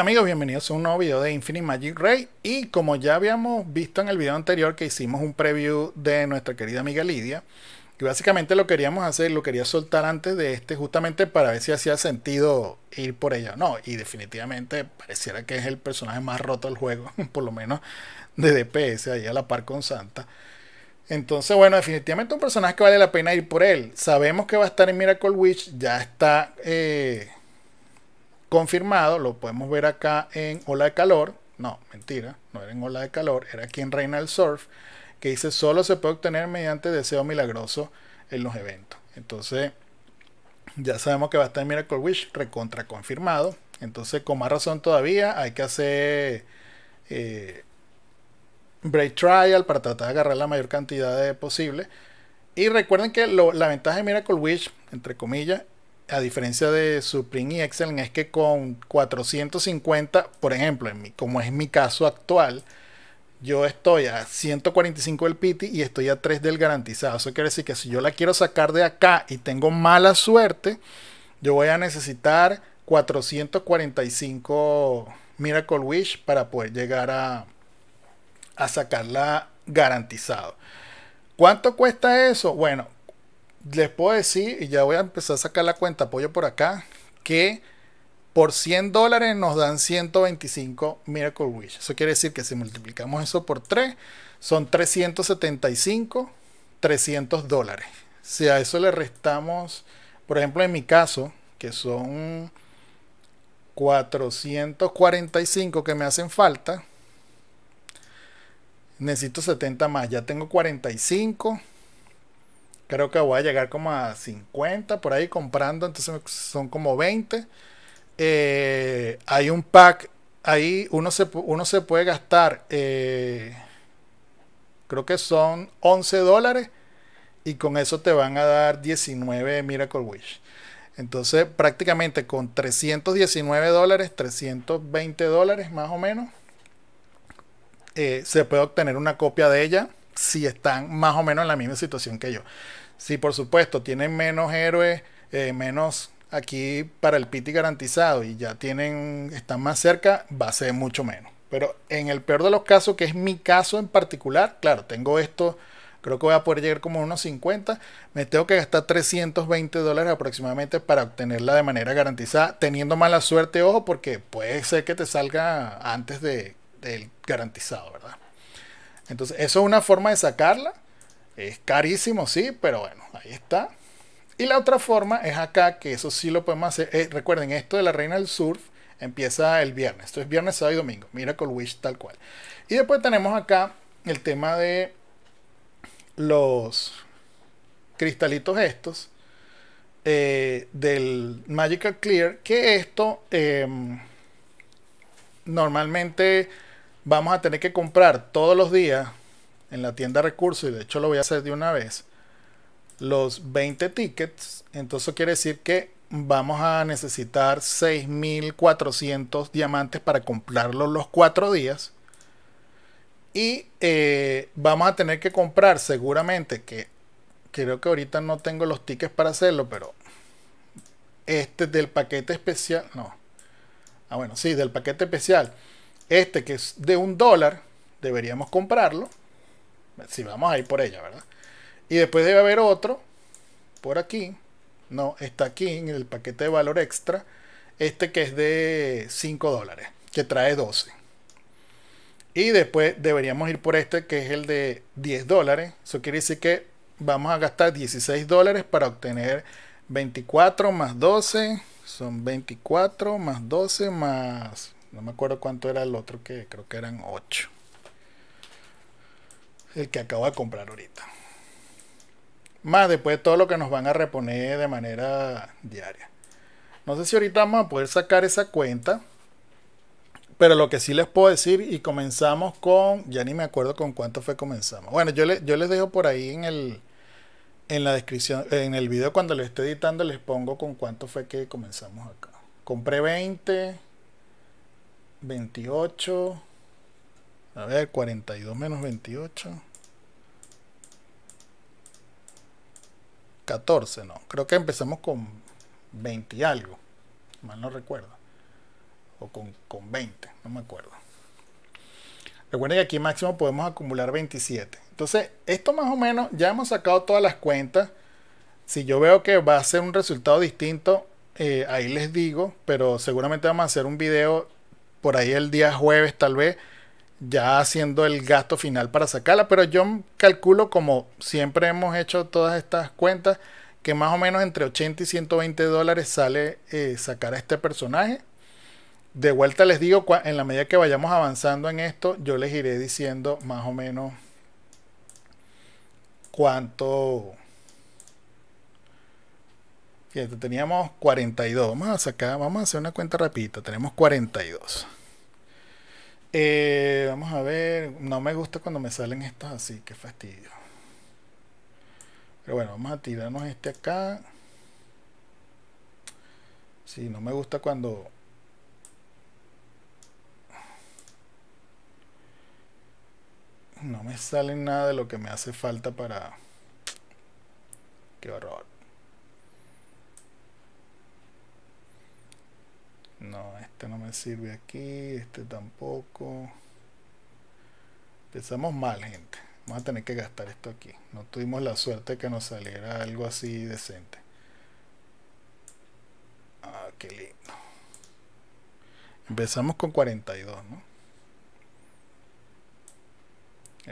amigos, bienvenidos a un nuevo video de Infinite Magic Ray y como ya habíamos visto en el video anterior que hicimos un preview de nuestra querida amiga Lidia y básicamente lo queríamos hacer, lo quería soltar antes de este justamente para ver si hacía sentido ir por ella no y definitivamente pareciera que es el personaje más roto del juego, por lo menos de DPS ahí a la par con Santa entonces, bueno, definitivamente un personaje que vale la pena ir por él. Sabemos que va a estar en Miracle Witch, ya está eh, confirmado, lo podemos ver acá en Ola de Calor. No, mentira, no era en Ola de Calor, era aquí en Reina del Surf, que dice solo se puede obtener mediante deseo milagroso en los eventos. Entonces, ya sabemos que va a estar en Miracle Wish recontra confirmado. Entonces, con más razón todavía, hay que hacer eh, break trial para tratar de agarrar la mayor cantidad de posible. Y recuerden que la ventaja de Miracle Wish, entre comillas, a diferencia de Supreme y Excel, es que con 450, por ejemplo, en mi, como es mi caso actual, yo estoy a 145 del Pity... y estoy a 3 del garantizado. Eso quiere decir que si yo la quiero sacar de acá y tengo mala suerte, yo voy a necesitar 445 Miracle Wish para poder llegar a, a sacarla garantizado. ¿Cuánto cuesta eso? Bueno, les puedo decir, y ya voy a empezar a sacar la cuenta, apoyo por acá, que por 100 dólares nos dan 125 Miracle Wish. Eso quiere decir que si multiplicamos eso por 3, son 375, 300 dólares. Si a eso le restamos, por ejemplo, en mi caso, que son 445 que me hacen falta, necesito 70 más. Ya tengo 45 Creo que voy a llegar como a 50 por ahí comprando, entonces son como 20. Eh, hay un pack, ahí uno se, uno se puede gastar, eh, creo que son 11 dólares y con eso te van a dar 19 Miracle Wish. Entonces prácticamente con 319 dólares, 320 dólares más o menos, eh, se puede obtener una copia de ella si están más o menos en la misma situación que yo. Si por supuesto tienen menos héroes, eh, menos aquí para el pity garantizado y ya tienen, están más cerca, va a ser mucho menos. Pero en el peor de los casos, que es mi caso en particular, claro, tengo esto, creo que voy a poder llegar como a unos 50, me tengo que gastar 320 dólares aproximadamente para obtenerla de manera garantizada, teniendo mala suerte, ojo, porque puede ser que te salga antes de, del garantizado, ¿verdad? Entonces, eso es una forma de sacarla. Es carísimo, sí, pero bueno, ahí está. Y la otra forma es acá, que eso sí lo podemos hacer. Eh, recuerden, esto de la Reina del Surf empieza el viernes. Esto es viernes, sábado y domingo. Miracle Wish tal cual. Y después tenemos acá el tema de los cristalitos estos eh, del Magical Clear. Que esto em, normalmente vamos a tener que comprar todos los días en la tienda recursos, y de hecho lo voy a hacer de una vez, los 20 tickets. Entonces quiere decir que vamos a necesitar 6.400 diamantes para comprarlos los 4 días. Y eh, vamos a tener que comprar seguramente, que creo que ahorita no tengo los tickets para hacerlo, pero este del paquete especial, no. Ah, bueno, sí, del paquete especial este que es de un dólar, deberíamos comprarlo. Si vamos a ir por ella, ¿verdad? Y después debe haber otro por aquí. No, está aquí en el paquete de valor extra. Este que es de 5 dólares, que trae 12. Y después deberíamos ir por este que es el de 10 dólares. Eso quiere decir que vamos a gastar 16 dólares para obtener 24 más 12. Son 24 más 12 más no me acuerdo cuánto era el otro que creo que eran 8. El que acabo de comprar ahorita. Más después de todo lo que nos van a reponer de manera diaria. No sé si ahorita vamos a poder sacar esa cuenta. Pero lo que sí les puedo decir, y comenzamos con, ya ni me acuerdo con cuánto fue comenzamos. Bueno, yo, yo les dejo por ahí en el, en la descripción, en el video cuando lo esté editando, les pongo con cuánto fue que comenzamos acá. Compré 20, 28. A ver, 42 menos 28. 14, no. Creo que empezamos con 20 y algo. Mal no recuerdo. O con, 20, no me acuerdo. Recuerden que aquí máximo podemos acumular 27. Entonces, esto más o menos, ya hemos sacado todas las cuentas. Si yo veo que va a ser un resultado distinto, eh, ahí les digo, pero seguramente vamos a hacer un video por ahí el día jueves tal vez, ya haciendo el gasto final para sacarla. Pero yo calculo, como siempre hemos hecho todas estas cuentas, que más o menos entre 80 y 120 dólares sale eh, sacar a este personaje. De vuelta les digo, en la medida que vayamos avanzando en esto, yo les iré diciendo más o menos cuánto Fíjate, teníamos 42. Vamos a sacar, vamos a hacer una cuenta rapidita. Tenemos 42. Eh, vamos a ver. No me gusta cuando me salen estas así. Qué fastidio. Pero bueno, vamos a tirarnos este acá. Sí, no me gusta cuando... No me sale nada de lo que me hace falta para... Qué horror. No, este no me sirve aquí, este tampoco. Empezamos mal, gente. Vamos a tener que gastar esto aquí. No tuvimos la suerte de que nos saliera algo así decente. Ah, qué lindo. Empezamos con 42, ¿no?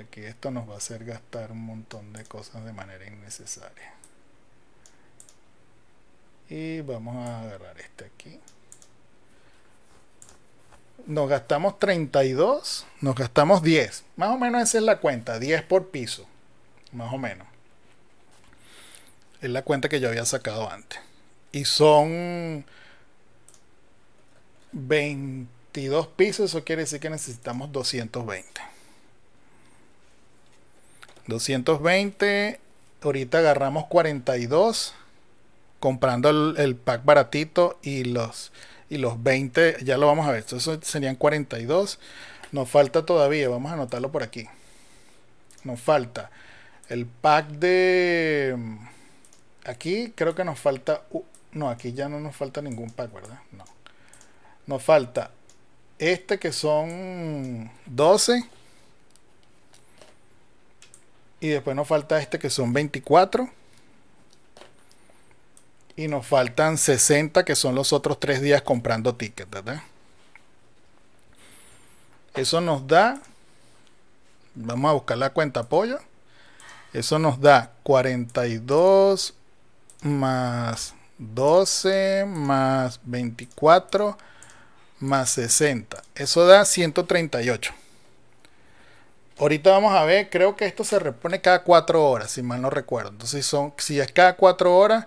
Aquí esto nos va a hacer gastar un montón de cosas de manera innecesaria. Y vamos a agarrar este aquí nos gastamos 32, nos gastamos 10. Más o menos esa es la cuenta, 10 por piso. Más o menos. Es la cuenta que yo había sacado antes. Y son 22 pisos, eso quiere decir que necesitamos 220. 220, ahorita agarramos 42 comprando el, el pack baratito y los y los 20, ya lo vamos a ver, eso serían 42. Nos falta todavía, vamos a anotarlo por aquí. Nos falta el pack de... Mm, aquí creo que nos falta... no, aquí ya no nos falta ningún pack, ¿verdad? No. Nos falta este que son 12. Y después nos falta este que son 24. Y nos faltan 60, que son los otros tres días comprando tickets, ¿verdad? Eso nos da, vamos a buscar la cuenta apoyo, eso nos da 42 más 12 más 24 más 60. Eso da 138. Ahorita vamos a ver, creo que esto se repone cada 4 horas, si mal no recuerdo. Entonces, son, si es cada 4 horas,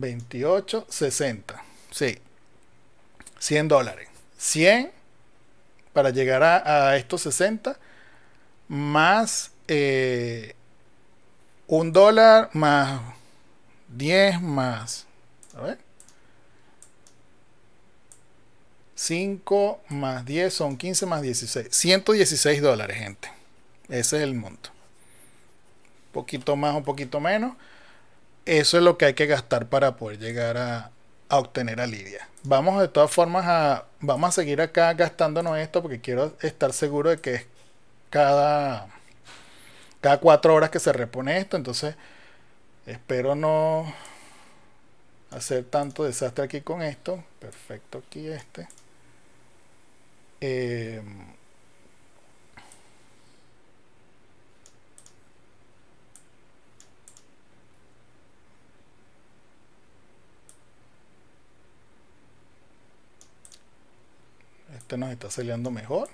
28, 60. Sí. 100 dólares. 100 para llegar a, estos 60 más 1 eh, dólar más 10 más. A ver. 5 más 10 son 15 más 16. 116 dólares, gente. Ese es el monto. Un poquito más, un poquito menos. Eso es lo que hay que gastar para poder llegar a, obtener a Lidia. Vamos de todas formas a, vamos a seguir acá gastándonos esto porque quiero estar seguro de que es cada, cada cuatro horas que se repone esto. Entonces espero no hacer tanto desastre aquí con esto. Perfecto aquí este. Eh, Este nos está saliendo mejor.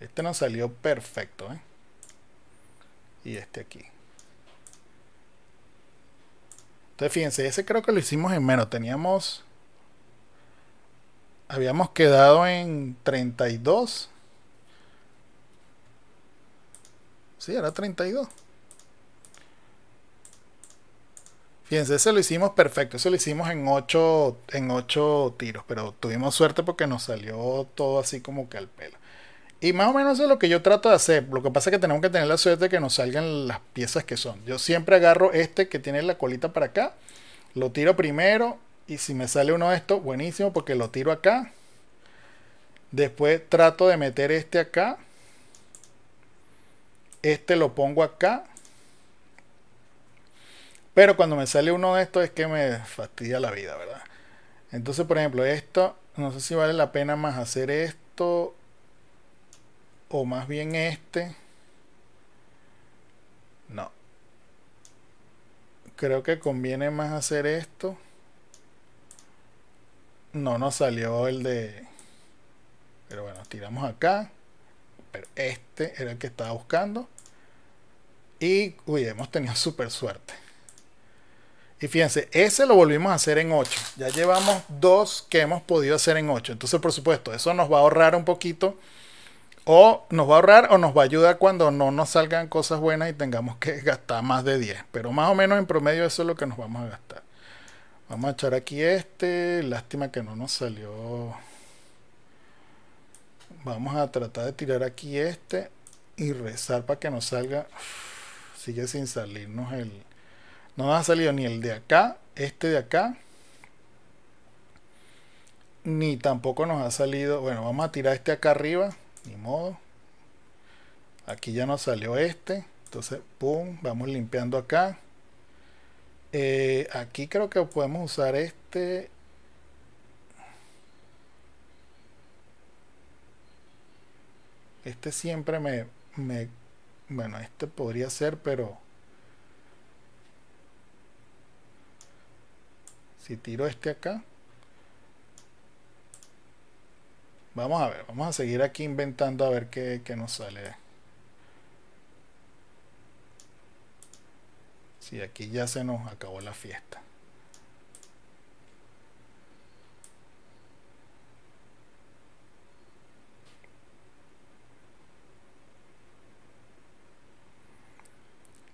Este nos salió perfecto. ¿eh? Y este aquí. Entonces fíjense, ese creo que lo hicimos en menos. Teníamos... Habíamos quedado en 32. si, era 32. Fíjense, ese lo hicimos perfecto, eso lo hicimos en 8 en ocho tiros, pero tuvimos suerte porque nos salió todo así como que al pelo. Y más o menos eso es lo que yo trato de hacer. Lo que pasa es que tenemos que tener la suerte de que nos salgan las piezas que son. Yo siempre agarro este que tiene la colita para acá, lo tiro primero y si me sale uno de estos, buenísimo porque lo tiro acá. Después trato de meter este acá. Este lo pongo acá. Pero cuando me sale uno de estos es que me fastidia la vida, ¿verdad? Entonces, por ejemplo, esto, no sé si vale la pena más hacer esto o más bien este. No. Creo que conviene más hacer esto. No nos salió el de... Pero bueno, tiramos acá. Pero este era el que estaba buscando. Y, uy, hemos tenido súper suerte. Y fíjense, ese lo volvimos a hacer en 8. Ya llevamos dos que hemos podido hacer en 8. Entonces, por supuesto, eso nos va a ahorrar un poquito. O nos va a ahorrar o nos va a ayudar cuando no nos salgan cosas buenas y tengamos que gastar más de 10. Pero más o menos en promedio eso es lo que nos vamos a gastar. Vamos a echar aquí este. Lástima que no nos salió. Vamos a tratar de tirar aquí este y rezar para que nos salga. sigue sin salirnos el... No nos ha salido ni el de acá, este de acá, ni tampoco nos ha salido. Bueno, vamos a tirar este acá arriba, ni modo. Aquí ya nos salió este, entonces, pum, vamos limpiando acá. Eh, aquí creo que podemos usar este. Este siempre me, me... Bueno, este podría ser, pero... si tiro este acá vamos a ver vamos a seguir aquí inventando a ver qué, nos sale si aquí ya se nos acabó la fiesta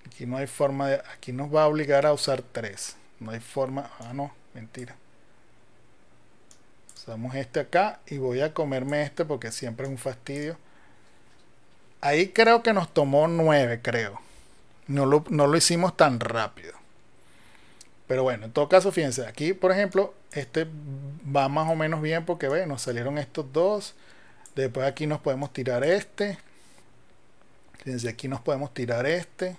aquí no hay forma de aquí nos va a obligar a usar tres. no hay forma ah no mentira usamos este acá y voy a comerme este porque siempre es un fastidio ahí creo que nos tomó 9 creo no lo, hicimos tan rápido pero bueno, en todo caso, fíjense, aquí por ejemplo, este va más o menos bien porque ve, nos salieron estos dos. Después aquí nos podemos tirar este. Fíjense, aquí nos podemos tirar este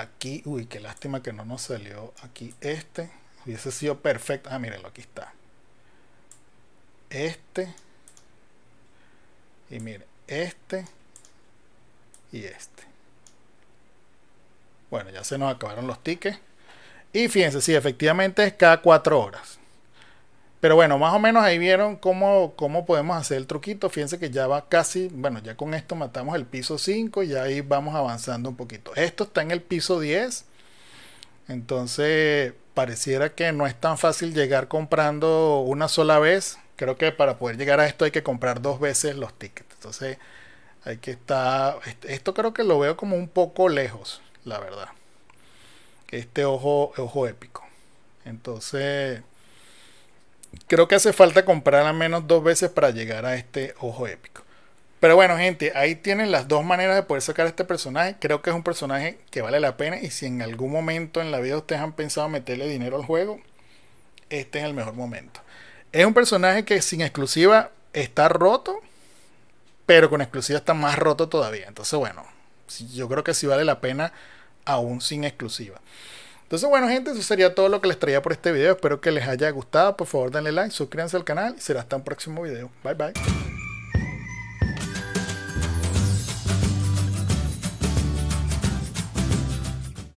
aquí, uy, qué lástima que no nos salió aquí este. Hubiese sido perfecto. Ah, mírenlo, aquí está. Este. Y miren, este y este. Bueno, ya se nos acabaron los tickets. Y fíjense, sí, efectivamente es cada cuatro horas. Pero bueno, más o menos ahí vieron cómo, cómo podemos hacer el truquito. Fíjense que ya va casi, bueno, ya con esto matamos el piso 5 y ahí vamos avanzando un poquito. Esto está en el piso 10. Entonces, pareciera que no es tan fácil llegar comprando una sola vez. Creo que para poder llegar a esto hay que comprar dos veces los tickets. Entonces, hay que estar... Esto creo que lo veo como un poco lejos, la verdad. Este ojo, ojo épico. Entonces creo que hace falta comprar al menos dos veces para llegar a este ojo épico. Pero bueno, gente, ahí tienen las dos maneras de poder sacar a este personaje. Creo que es un personaje que vale la pena. Y si en algún momento en la vida ustedes han pensado meterle dinero al juego, este es el mejor momento. Es un personaje que sin exclusiva está roto, pero con exclusiva está más roto todavía. Entonces, bueno, yo creo que sí vale la pena aún sin exclusiva. Entonces, bueno, gente, eso sería todo lo que les traía por este video. Espero que les haya gustado. Por favor, denle like, suscríbanse al canal y será hasta un próximo video. Bye, bye.